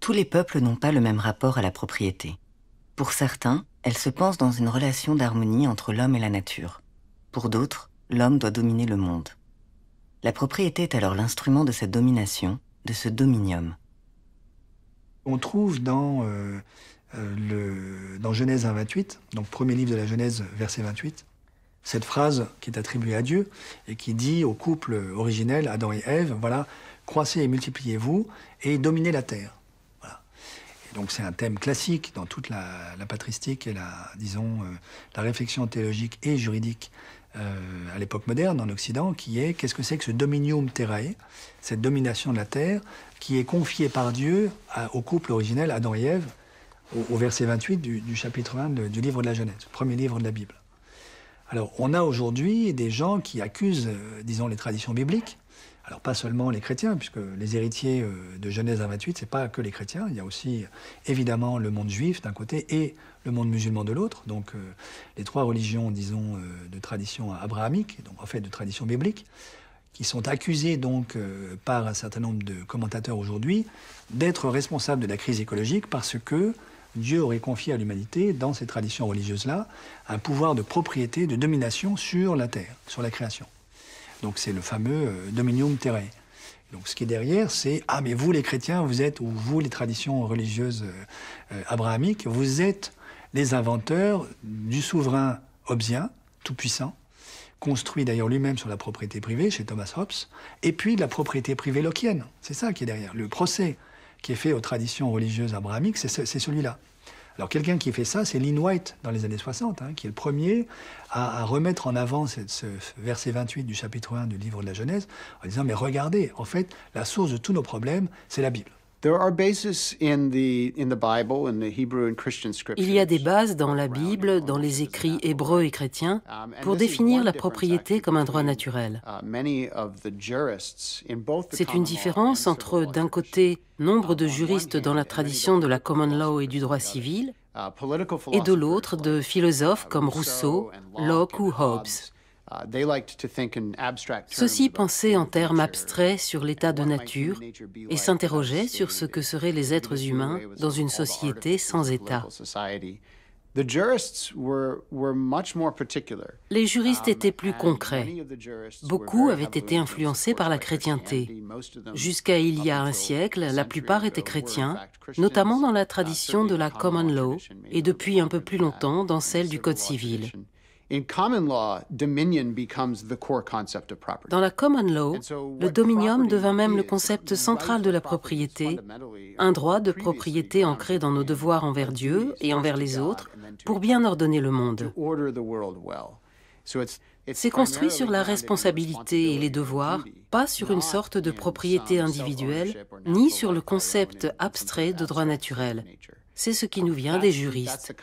Tous les peuples n'ont pas le même rapport à la propriété. Pour certains, elle se pense dans une relation d'harmonie entre l'homme et la nature. Pour d'autres, l'homme doit dominer le monde. La propriété est alors l'instrument de cette domination, de ce dominium. On trouve dans, euh, euh, le, dans Genèse 1.28, donc premier livre de la Genèse, verset 28, cette phrase qui est attribuée à Dieu et qui dit au couple originel, Adam et Ève, voilà, croissez et multipliez-vous et dominez la terre donc c'est un thème classique dans toute la, patristique et la, disons, euh, la réflexion théologique et juridique euh, à l'époque moderne en Occident, qui est qu'est-ce que c'est que ce dominium terrae, cette domination de la terre, qui est confiée par Dieu au couple originel Adam et Ève, au, verset 28 du, chapitre 1 du livre de la Genèse, premier livre de la Bible. Alors on a aujourd'hui des gens qui accusent, euh, disons, les traditions bibliques. Alors pas seulement les chrétiens, puisque les héritiers euh, de Genèse 128, 28, c'est pas que les chrétiens. Il y a aussi évidemment le monde juif d'un côté et le monde musulman de l'autre. Donc euh, les trois religions, disons, de tradition abrahamique, donc en fait de tradition biblique qui sont accusées donc par un certain nombre de commentateurs aujourd'hui d'être responsables de la crise écologique parce que Dieu aurait confié à l'humanité, dans ces traditions religieuses-là, un pouvoir de propriété, de domination sur la terre, sur la création. Donc c'est le fameux euh, dominium terrae. Donc ce qui est derrière, c'est ah mais vous les chrétiens, vous êtes ou vous les traditions religieuses euh, euh, abrahamiques, vous êtes les inventeurs du souverain hobbesien, tout puissant, construit d'ailleurs lui-même sur la propriété privée chez Thomas Hobbes, et puis de la propriété privée lockienne. C'est ça qui est derrière. Le procès qui est fait aux traditions religieuses abrahamiques, c'est celui-là. Alors quelqu'un qui fait ça, c'est Lynn White dans les années 60, hein, qui est le premier à, remettre en avant ce, ce, verset 28 du chapitre 1 du livre de la Genèse, en disant, mais regardez, en fait, la source de tous nos problèmes, c'est la Bible. Il y a des bases dans la Bible, dans les écrits hébreux et chrétiens, um, pour définir la propriété comme un droit naturel. Uh, C'est une différence entre, d'un côté, nombre de uh, juristes dans la tradition de la common law et du droit civil, uh, et de l'autre, de philosophes comme Rousseau, Locke ou Hobbes. Uh, Ceux-ci pensaient en termes abstraits sur l'état de nature et s'interrogeaient sur ce que seraient les êtres humains dans une société sans État. Les juristes um, étaient plus concrets. Beaucoup avaient été influencés par la chrétienté. Jusqu'à il y a un siècle, la plupart étaient chrétiens, uh, notamment dans la tradition de la common law et depuis un peu plus longtemps dans celle du Code civil. Dans la common law, le dominium devint même le concept central de la propriété, un droit de propriété ancré dans nos devoirs envers Dieu et envers les autres pour bien ordonner le monde. C'est construit sur la responsabilité et les devoirs, pas sur une sorte de propriété individuelle, ni sur le concept abstrait de droit naturel. C'est ce qui nous vient des juristes.